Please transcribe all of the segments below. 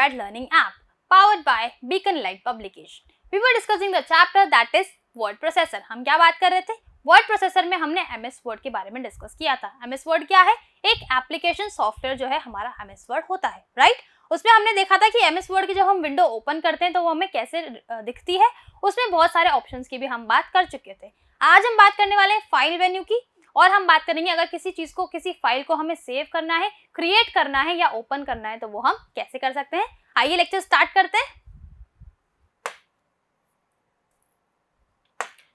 iPad learning app powered by Beacon Light publication. We were discussing the chapter that is word processor. हम क्या बात कर रहे थे वर्ड प्रोसेसर में हमने एम एस वर्ड के बारे में डिस्कस किया था एम एस वर्ड क्या है एक एप्लीकेशन सॉफ्टवेयर जो है हमारा एम एस वर्ड होता है राइट right? उसमें हमने देखा था कि एम एस वर्ड की जब हम विंडो ओपन करते हैं तो वो हमें कैसे दिखती है उसमें बहुत सारे ऑप्शंस की भी हम बात कर चुके थे आज हम बात करने वाले हैं फाइल वेन्यू की और हम बात करेंगे अगर किसी चीज़ को किसी फाइल को हमें सेव करना है क्रिएट करना है या ओपन करना है तो वो हम कैसे कर सकते हैं आइए लेक्चर स्टार्ट करते हैं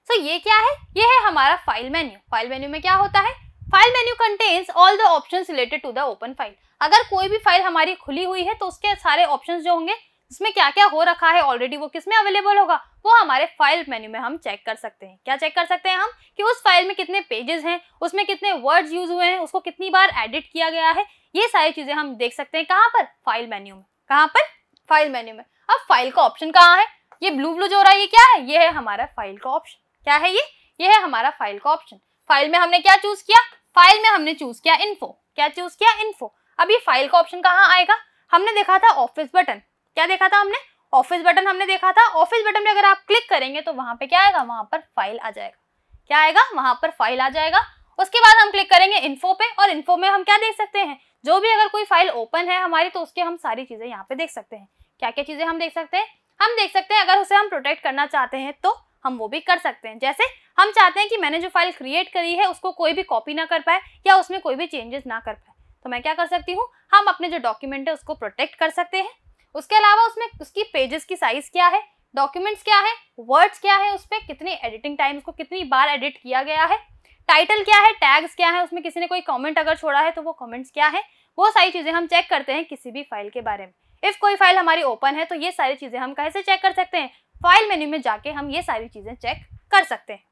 सो so, ये क्या है ये है हमारा फाइल मेन्यू फाइल मेन्यू में क्या होता है file menu contents all the option related to the open file अगर कोई भी फाइल हमारी खुली हुई है तो उसके सारे ऑप्शन जो होंगे इसमें क्या क्या हो रखा है ऑलरेडी वो किस में अवेलेबल होगा वो हमारे फाइल मेन्यू में हम चेक कर सकते हैं क्या चेक कर सकते हैं हम कि उस फाइल में कितने पेजेस हैं उसमें कितने वर्ड्स यूज हुए हैं उसको कितनी बार एडिट किया गया है ये सारी चीज़ें हम देख सकते हैं कहाँ पर फाइल मेन्यू में कहाँ पर फाइल मेन्यू में अब फाइल का ऑप्शन कहाँ है ये ब्लू ब्लू जो हो रहा है ये क्या है ये है हमारा फाइल का ऑप्शन क्या है ये ये है हमारा फाइल का ऑप्शन फाइल में हमने क्या चूज किया फाइल में हमने चूज किया इन्फो क्या चूज किया इन्फो अब ये फाइल का ऑप्शन कहाँ आएगा हमने देखा था ऑफिस बटन क्या देखा था हमने ऑफिस बटन हमने देखा था ऑफिस बटन में अगर आप क्लिक करेंगे तो वहां पे क्या आएगा वहां पर फाइल आ जाएगा क्या आएगा वहां पर फाइल आ जाएगा उसके बाद हम क्लिक करेंगे इन्फो पे और इन्फो में हम क्या देख सकते हैं जो भी अगर कोई फाइल ओपन है हमारी तो उसके हम सारी चीजें यहाँ पे देख सकते हैं क्या क्या चीजें हम देख सकते हैं हम देख सकते हैं अगर उसे हम प्रोटेक्ट करना चाहते हैं तो हम वो भी कर सकते हैं जैसे हम चाहते हैं कि मैंने जो फाइल क्रिएट करी है उसको कोई भी कॉपी ना कर पाए या उसमें कोई भी चेंजेस ना कर पाए तो मैं क्या कर सकती हूँ हम अपने जो डॉक्यूमेंट है उसको प्रोटेक्ट कर सकते हैं उसके अलावा उसमें उसकी पेजेस की साइज क्या है डॉक्यूमेंट्स क्या है वर्ड्स क्या है उस पर कितने एडिटिंग टाइम्स को कितनी बार एडिट किया गया है टाइटल क्या है टैग्स क्या है उसमें किसी ने कोई कमेंट अगर छोड़ा है तो वो कमेंट्स क्या है वो सारी चीज़ें हम चेक करते हैं किसी भी फाइल के बारे में इफ़ कोई फाइल हमारी ओपन है तो ये सारी चीज़ें हम कैसे चेक कर सकते हैं फाइल मेन्यू में जाके हम ये सारी चीज़ें चेक कर सकते हैं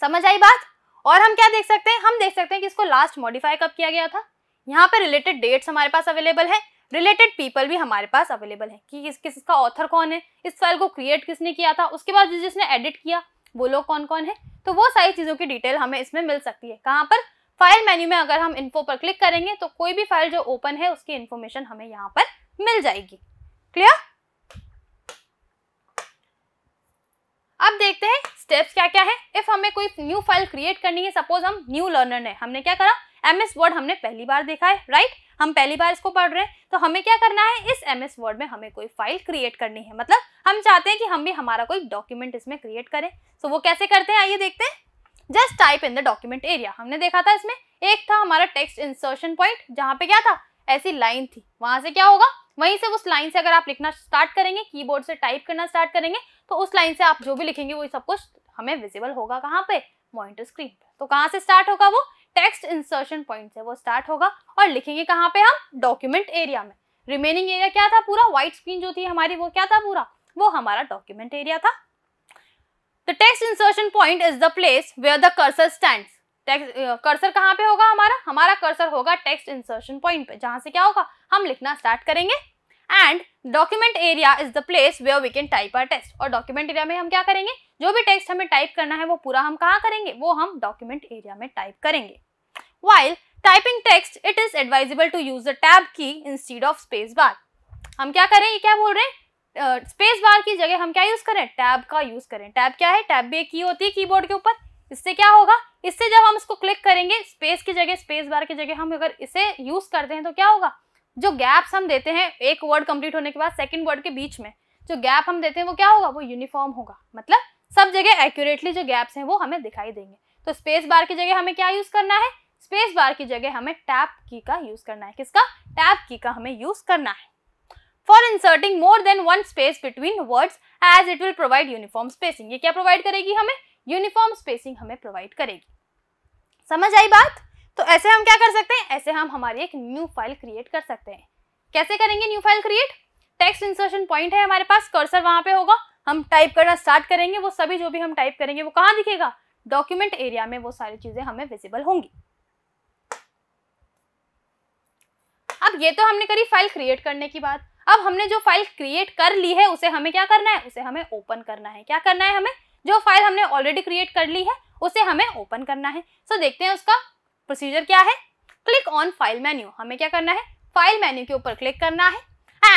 समझ आई बात और हम क्या देख सकते हैं हम देख सकते हैं कि इसको लास्ट मॉडिफाई कब किया गया था यहाँ पे रिलेटेड डेट्स हमारे पास अवेलेबल है रिलेटेड पीपल भी हमारे पास अवेलेबल है कि किस किस इसका ऑथर कौन है इस फाइल को क्रिएट किसने किया था उसके बाद जिसने एडिट किया वो लोग कौन कौन है तो वो सारी चीज़ों की डिटेल हमें इसमें मिल सकती है कहाँ पर फाइल मेन्यू में अगर हम इन्फो पर क्लिक करेंगे तो कोई भी फाइल जो ओपन है उसकी इन्फॉर्मेशन हमें यहाँ पर मिल जाएगी क्लियर अब देखते हैं स्टेप्स क्या क्या है इफ हमें कोई न्यू फाइल क्रिएट करनी है सपोज हम न्यू लर्नर है हमने क्या करा एम एस वर्ड हमने पहली बार देखा है राइट हम पहली बार इसको पढ़ रहे हैं तो हमें क्या करना है इस एम एस वर्ड में हमें कोई फाइल क्रिएट करनी है मतलब हम चाहते हैं कि हम भी हमारा कोई डॉक्यूमेंट इसमें क्रिएट करें सो so, वो कैसे करते हैं आइए देखते हैं just type in the document area हमने देखा था इसमें एक था हमारा टेक्स्ट इंसर्शन पॉइंट जहाँ पे क्या था ऐसी लाइन थी वहां से क्या होगा वहीं से उस लाइन से अगर आप लिखना स्टार्ट करेंगे कीबोर्ड से टाइप करना स्टार्ट करेंगे तो उस लाइन से आप जो भी लिखेंगे वो सब कुछ हमें विजिबल होगा कहाँ पे मॉनिटर स्क्रीन पर तो कहाँ से स्टार्ट होगा वो टेक्स्ट इंसर्शन पॉइंट से वो स्टार्ट होगा और लिखेंगे कहाँ पे हम डॉक्यूमेंट एरिया में रिमेनिंग एरिया क्या था पूरा व्हाइट स्क्रीन जो थी हमारी वो क्या था पूरा वो हमारा डॉक्यूमेंट एरिया था the text insertion point is the place where the cursor stand cursor कहाँ पे होगा हमारा हमारा कर्सर होगा टेक्स्ट इंसर्शन पॉइंट पे जहां से क्या होगा हम लिखना स्टार्ट करेंगे and document area is the place where we can type our text और डॉक्यूमेंट एरिया में हम क्या करेंगे जो भी टेक्स्ट हमें टाइप करना है वो पूरा हम कहाँ करेंगे वो हम डॉक्यूमेंट एरिया में टाइप करेंगे while typing text it is advisable to use the tab key instead of space bar हम क्या करें ये क्या बोल रहे हैं स्पेस बार की जगह हम क्या यूज करें टैब का यूज करें टैब क्या है टैब भी एक की होती है कीबोर्ड के ऊपर इससे क्या होगा इससे जब हम इसको क्लिक करेंगे स्पेस की जगह स्पेस बार की जगह हम अगर इसे यूज करते हैं तो क्या होगा जो गैप्स हम देते हैं एक वर्ड कंप्लीट होने के बाद सेकंड वर्ड के बीच में जो गैप हम देते हैं वो क्या होगा वो यूनिफॉर्म होगा मतलब सब जगह एक्यूरेटली जो गैप्स हैं वो हमें दिखाई देंगे तो स्पेस बार की जगह हमें क्या यूज करना है स्पेस बार की जगह हमें टैप की का यूज करना है किसका टैप की का हमें यूज करना है for inserting more than one space between words as it will provide uniform spacing ये क्या प्रोवाइड करेगी हमें यूनिफॉर्म स्पेसिंग हमें प्रोवाइड करेगी समझ आई बात तो ऐसे हम क्या कर सकते हैं ऐसे हम हमारी एक न्यू फाइल क्रिएट कर सकते हैं कैसे करेंगे new file create text insertion point है हमारे पास कर्सर वहां पे होगा हम टाइप करना स्टार्ट करेंगे वो सभी जो भी हम टाइप करेंगे वो कहाँ दिखेगा डॉक्यूमेंट एरिया में वो सारी चीजें हमें विजिबल होंगी अब ये तो हमने करी फाइल क्रिएट करने की बात अब हमने जो फाइल क्रिएट कर ली है उसे हमें क्या करना है उसे हमें ओपन करना है क्या करना है हमें जो फाइल हमने ऑलरेडी क्रिएट कर ली है उसे हमें ओपन करना है सो देखते हैं उसका प्रोसीजर क्या है क्लिक ऑन फाइल मेन्यू हमें क्या करना है फाइल मेन्यू के ऊपर क्लिक करना है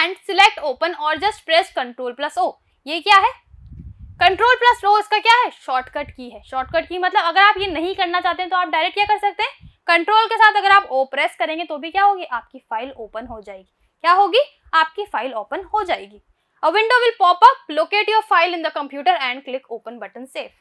एंड सिलेक्ट ओपन और just press control plus O ये क्या है कंट्रोल प्लस ओ इसका क्या है शॉर्टकट की है शॉर्टकट की मतलब अगर आप ये नहीं करना चाहते हैं तो आप डायरेक्ट क्या कर सकते हैं कंट्रोल के साथ अगर आप ओ प्रेस करेंगे तो भी क्या होगी आपकी फाइल ओपन हो जाएगी क्या होगी आपकी फाइल ओपन हो जाएगी a window will pop up locate your file in the computer and click open button save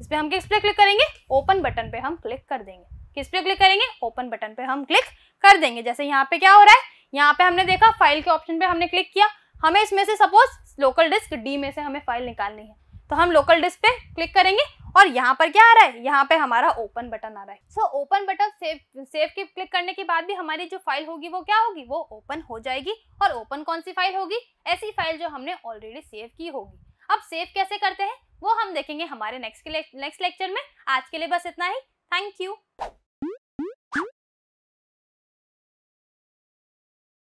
इस पर हम किस पे क्लिक करेंगे ओपन बटन पे हम क्लिक कर देंगे किस पे क्लिक करेंगे ओपन बटन पे हम क्लिक कर देंगे जैसे यहाँ पे क्या हो रहा है यहाँ पे हमने देखा फाइल के ऑप्शन पे हमने क्लिक किया हमें इसमें से सपोज लोकल डिस्क डी में से हमें फाइल निकालनी है तो हम लोकल डिस्क पे क्लिक करेंगे और यहाँ पर क्या आ रहा है यहाँ पे हमारा ओपन बटन आ रहा है so open button save save के क्लिक करने के बाद भी हमारी जो फाइल होगी वो क्या होगी वो ओपन हो जाएगी और ओपन कौन सी फाइल होगी ऐसी फाइल जो हमने ऑलरेडी सेव की होगी अब सेव कैसे करते हैं वो हम देखेंगे हमारे नेक्स्ट नेक्स्ट लेक्चर में आज के लिए बस इतना ही थैंक यू